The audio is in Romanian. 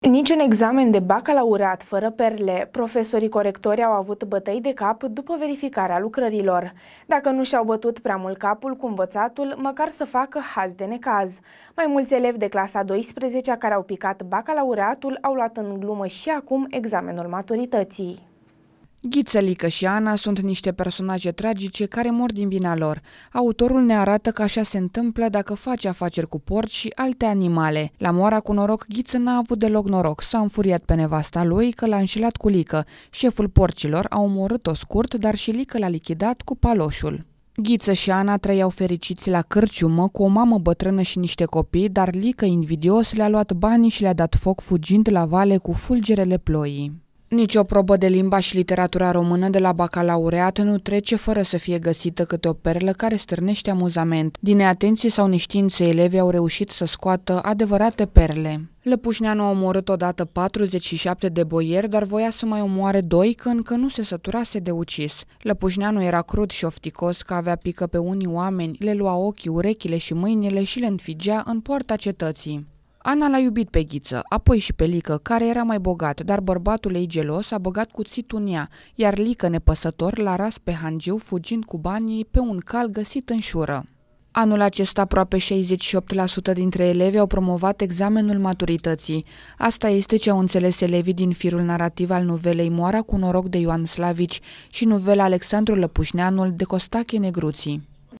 Niciun examen de bacalaureat fără perle. Profesorii corectori au avut bătăi de cap după verificarea lucrărilor. Dacă nu și-au bătut prea mult capul cu învățatul, măcar să facă haz de necaz. Mai mulți elevi de clasa 12 care au picat bacalaureatul au luat în glumă și acum examenul maturității. Ghițelică și Ana sunt niște personaje tragice care mor din vina lor. Autorul ne arată că așa se întâmplă dacă face afaceri cu porci și alte animale. La moara cu noroc, Ghiță n-a avut deloc noroc. S-a înfuriat pe nevasta lui că l-a înșelat cu Lică. Șeful porcilor a omorât-o scurt, dar și Lică l-a lichidat cu paloșul. Ghiță și Ana trăiau fericiți la cârciumă cu o mamă bătrână și niște copii, dar Lică invidios le-a luat banii și le-a dat foc fugind la vale cu fulgerele ploii. Nici o probă de limba și literatura română de la bacalaureat nu trece fără să fie găsită câte o perlă care stârnește amuzament. Din neatenție sau neștiință, elevii au reușit să scoată adevărate perle. Lăpușneanu a omorât odată 47 de boieri, dar voia să mai omoare doi că încă nu se săturase de ucis. Lăpușneanu era crud și ofticos că avea pică pe unii oameni, le lua ochii, urechile și mâinile și le înfigea în poarta cetății. Ana l-a iubit pe Ghiță, apoi și pe Lică, care era mai bogat, dar bărbatul ei gelos a băgat cuțitul în ea, iar Lică nepăsător l-a ras pe Hangiu fugind cu banii pe un cal găsit în șură. Anul acesta aproape 68% dintre elevi au promovat examenul maturității. Asta este ce au înțeles elevii din firul narrativ al novelei Moara cu noroc de Ioan Slavici și novela Alexandru Lăpușneanul de Costache Negruții.